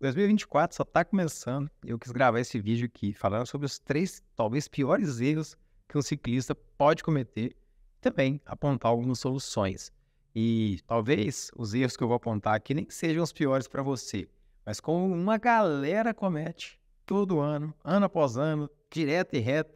2024 só está começando e eu quis gravar esse vídeo aqui falando sobre os três talvez piores erros que um ciclista pode cometer e também apontar algumas soluções. E talvez os erros que eu vou apontar aqui nem sejam os piores para você, mas como uma galera comete todo ano, ano após ano, direto e reto,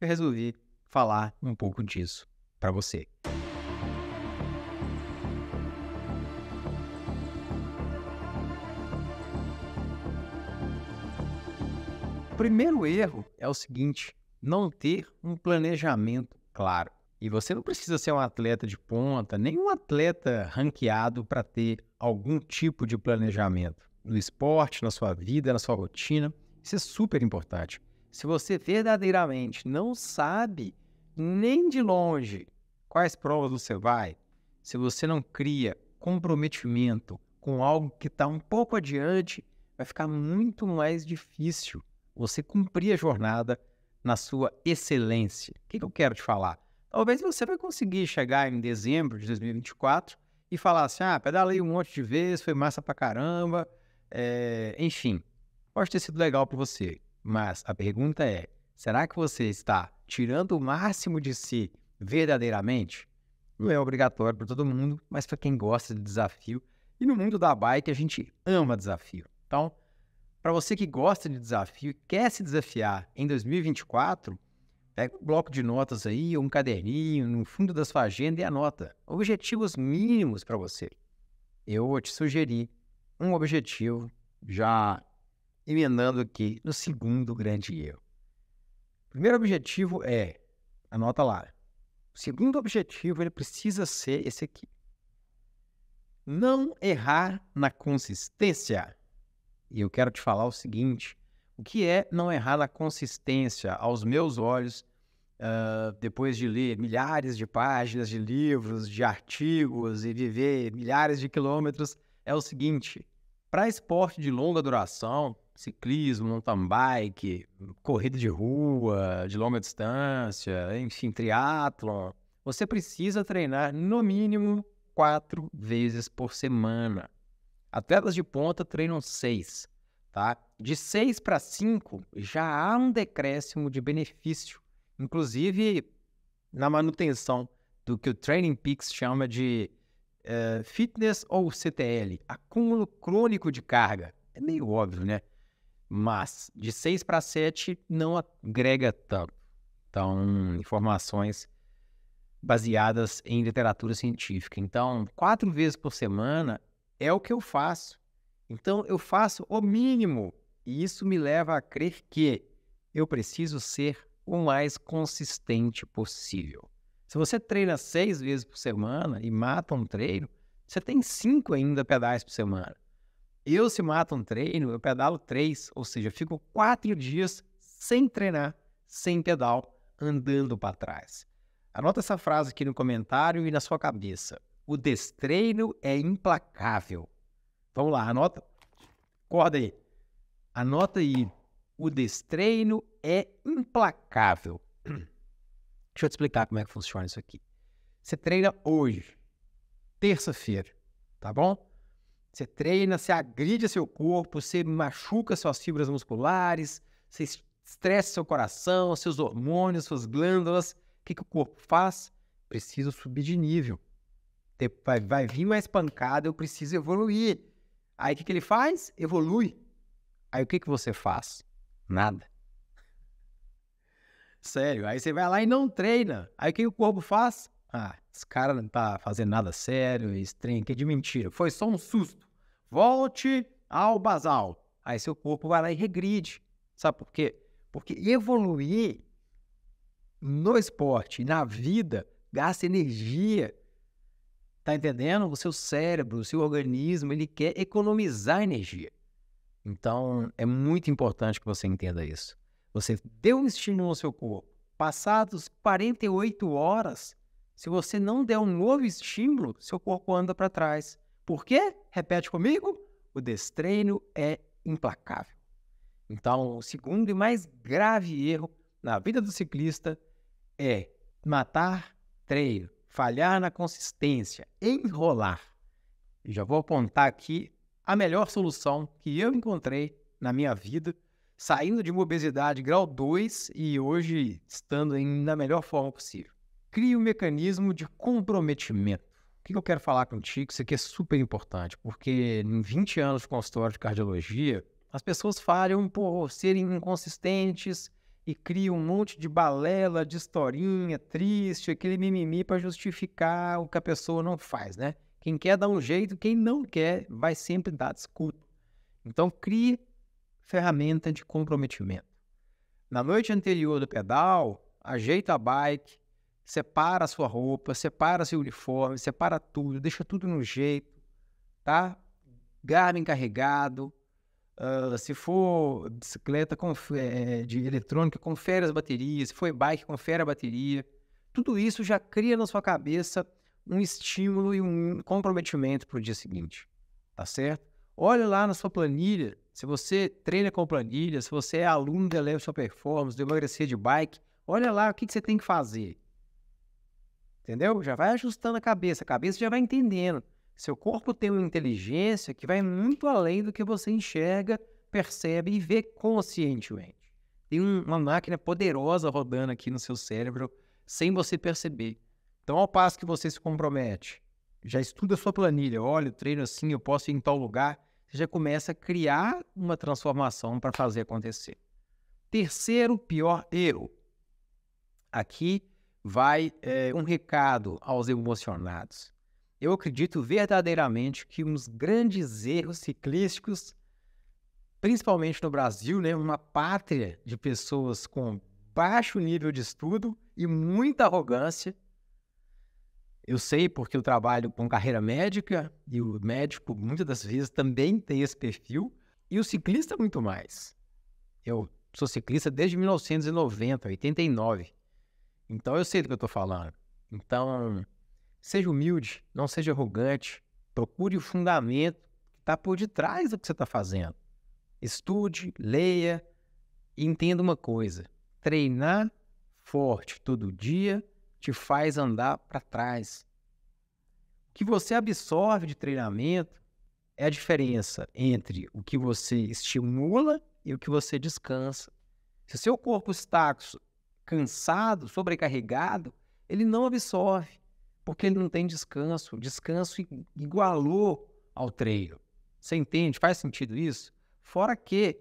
eu resolvi falar um pouco disso para você. primeiro erro é o seguinte: não ter um planejamento claro. E você não precisa ser um atleta de ponta, nem um atleta ranqueado para ter algum tipo de planejamento no esporte, na sua vida, na sua rotina. Isso é super importante. Se você verdadeiramente não sabe nem de longe quais provas você vai, se você não cria comprometimento com algo que está um pouco adiante, vai ficar muito mais difícil você cumprir a jornada na sua excelência. O que, que eu quero te falar? Talvez você vai conseguir chegar em dezembro de 2024 e falar assim, ah, pedalei um monte de vezes, foi massa pra caramba, é... enfim, pode ter sido legal para você, mas a pergunta é, será que você está tirando o máximo de si verdadeiramente? Não é obrigatório para todo mundo, mas para quem gosta de desafio, e no mundo da bike a gente ama desafio. Então, para você que gosta de desafio e quer se desafiar em 2024, pega um bloco de notas aí, ou um caderninho no fundo da sua agenda e anota objetivos mínimos para você. Eu vou te sugerir um objetivo já emendando aqui no segundo grande erro. O primeiro objetivo é, anota lá. O segundo objetivo ele precisa ser esse aqui. Não errar na consistência. E eu quero te falar o seguinte: o que é não errar na consistência aos meus olhos, uh, depois de ler milhares de páginas de livros, de artigos e viver milhares de quilômetros, é o seguinte: para esporte de longa duração, ciclismo, mountain bike, corrida de rua, de longa distância, enfim, triatlon, você precisa treinar no mínimo quatro vezes por semana. Atletas de ponta treinam seis, tá? De seis para cinco já há um decréscimo de benefício, inclusive na manutenção do que o Training Peaks chama de uh, fitness ou CTL, acúmulo crônico de carga. É meio óbvio, né? Mas de 6 para 7 não agrega tanto. Então, informações baseadas em literatura científica. Então, quatro vezes por semana é o que eu faço. Então eu faço o mínimo. E isso me leva a crer que eu preciso ser o mais consistente possível. Se você treina seis vezes por semana e mata um treino, você tem cinco ainda pedais por semana. Eu, se mato um treino, eu pedalo três, ou seja, fico quatro dias sem treinar, sem pedal, andando para trás. Anota essa frase aqui no comentário e na sua cabeça. O destreino é implacável. Vamos lá, anota. Acorda aí. Anota aí. O destreino é implacável. Deixa eu te explicar como é que funciona isso aqui. Você treina hoje, terça-feira, tá bom? Você treina, você agride seu corpo, você machuca suas fibras musculares, você estressa seu coração, seus hormônios, suas glândulas. O que, que o corpo faz? Precisa subir de nível vai, vai vir mais pancada, eu preciso evoluir. Aí o que, que ele faz? Evolui. Aí o que, que você faz? Nada. Sério, aí você vai lá e não treina. Aí o que, que o corpo faz? Ah, esse cara não tá fazendo nada sério, esse trem aqui é de mentira. Foi só um susto. Volte ao basal. Aí seu corpo vai lá e regride. Sabe por quê? Porque evoluir no esporte, na vida, gasta energia, Tá entendendo? O seu cérebro, o seu organismo, ele quer economizar energia. Então, é muito importante que você entenda isso. Você deu um estímulo ao seu corpo. Passados 48 horas, se você não der um novo estímulo, seu corpo anda para trás. Por quê? Repete comigo. O destreino é implacável. Então, o segundo e mais grave erro na vida do ciclista é matar treino falhar na consistência, enrolar. E já vou apontar aqui a melhor solução que eu encontrei na minha vida, saindo de uma obesidade grau 2 e hoje estando em, na melhor forma possível. Crie um mecanismo de comprometimento. O que eu quero falar contigo? Isso aqui é super importante, porque em 20 anos de consultório de cardiologia, as pessoas falham por serem inconsistentes, e cria um monte de balela, de historinha triste, aquele mimimi para justificar o que a pessoa não faz, né? Quem quer dá um jeito, quem não quer vai sempre dar desculpa. Então crie ferramenta de comprometimento. Na noite anterior do pedal, ajeita a bike, separa a sua roupa, separa seu uniforme, separa tudo, deixa tudo no jeito, tá? Garmin carregado, Uh, se for bicicleta confere, eh, eh, de eletrônica, confere as baterias. Se for bike, confere a bateria. Tudo isso já cria na sua cabeça um estímulo e um comprometimento para o dia seguinte. Tá certo? Olha lá na sua planilha. Se você treina com planilha, se você é aluno de eleva sua performance, de emagrecer de bike, olha lá o que, que você tem que fazer. Entendeu? Já vai ajustando a cabeça. A cabeça já vai entendendo. Seu corpo tem uma inteligência que vai muito além do que você enxerga, percebe e vê conscientemente. Tem uma máquina poderosa rodando aqui no seu cérebro sem você perceber. Então, ao passo que você se compromete, já estuda a sua planilha, olha, eu treino assim, eu posso ir em tal lugar, você já começa a criar uma transformação para fazer acontecer. Terceiro pior erro. Aqui vai é, um recado aos emocionados eu acredito verdadeiramente que uns grandes erros ciclísticos, principalmente no Brasil, né, uma pátria de pessoas com baixo nível de estudo e muita arrogância. Eu sei porque eu trabalho com carreira médica e o médico muitas das vezes também tem esse perfil e o ciclista muito mais. Eu sou ciclista desde 1990, 89. Então eu sei do que eu estou falando. Então, Seja humilde, não seja arrogante. Procure o fundamento que está por detrás do que você está fazendo. Estude, leia e entenda uma coisa: treinar forte todo dia te faz andar para trás. O que você absorve de treinamento é a diferença entre o que você estimula e o que você descansa. Se o seu corpo está cansado, sobrecarregado, ele não absorve porque ele não tem descanso. Descanso igualou ao treino. Você entende? Faz sentido isso? Fora que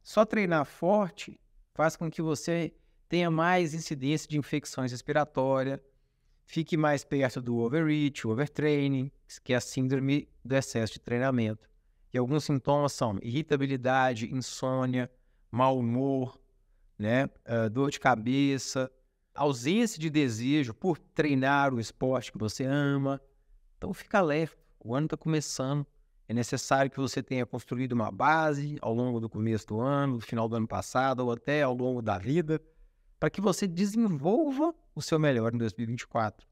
só treinar forte faz com que você tenha mais incidência de infecções respiratórias, fique mais perto do overreach, overtraining, que é a síndrome do excesso de treinamento. E alguns sintomas são irritabilidade, insônia, mau humor, né? Uh, dor de cabeça, ausência de desejo por treinar o esporte que você ama. Então fica leve, o ano está começando. É necessário que você tenha construído uma base ao longo do começo do ano, do final do ano passado ou até ao longo da vida, para que você desenvolva o seu melhor em 2024.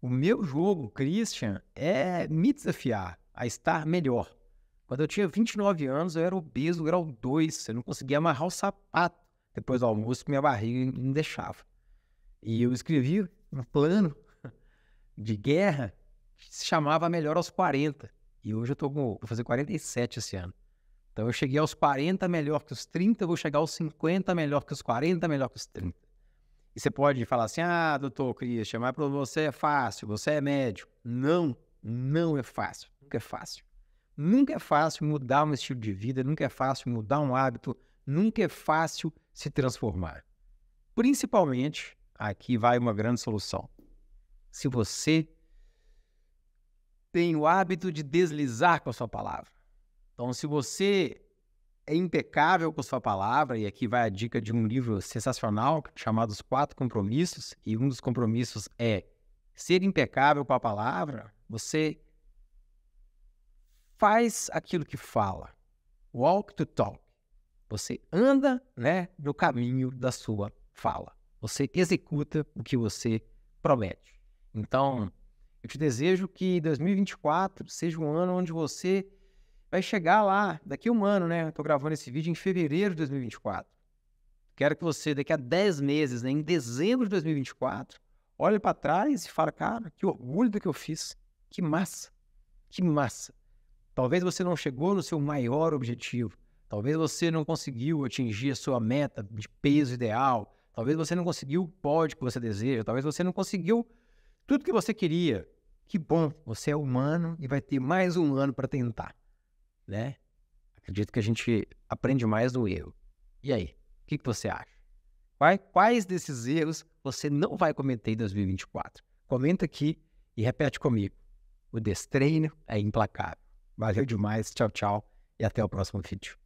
O meu jogo, Christian, é me desafiar a estar melhor. Quando eu tinha 29 anos, eu era obeso grau 2, eu não conseguia amarrar o sapato depois do almoço, minha barriga não deixava. E eu escrevi um plano de guerra que se chamava Melhor aos 40. E hoje eu tô com, vou fazer 47 esse ano. Então eu cheguei aos 40 melhor que os 30, vou chegar aos 50 melhor que os 40, melhor que os 30. E você pode falar assim: ah, doutor Christian, mas para você é fácil, você é médico. Não, não é fácil. Nunca é fácil. Nunca é fácil mudar um estilo de vida, nunca é fácil mudar um hábito, nunca é fácil se transformar. Principalmente Aqui vai uma grande solução. Se você tem o hábito de deslizar com a sua palavra. Então, se você é impecável com a sua palavra, e aqui vai a dica de um livro sensacional chamado Os Quatro Compromissos, e um dos compromissos é ser impecável com a palavra, você faz aquilo que fala. Walk to talk. Você anda né, no caminho da sua fala você executa o que você promete. Então, eu te desejo que 2024 seja um ano onde você vai chegar lá, daqui a um ano, né? Estou gravando esse vídeo em fevereiro de 2024. Quero que você, daqui a 10 meses, né, em dezembro de 2024, olhe para trás e fale, cara, que orgulho do que eu fiz. Que massa, que massa. Talvez você não chegou no seu maior objetivo. Talvez você não conseguiu atingir a sua meta de peso ideal. Talvez você não conseguiu o pódio que você deseja, talvez você não conseguiu tudo que você queria. Que bom, você é humano e vai ter mais um ano para tentar, né? Acredito que a gente aprende mais do erro. E aí, o que, que você acha? Quais desses erros você não vai cometer em 2024? Comenta aqui e repete comigo. O destreino é implacável. Valeu demais, tchau, tchau e até o próximo vídeo.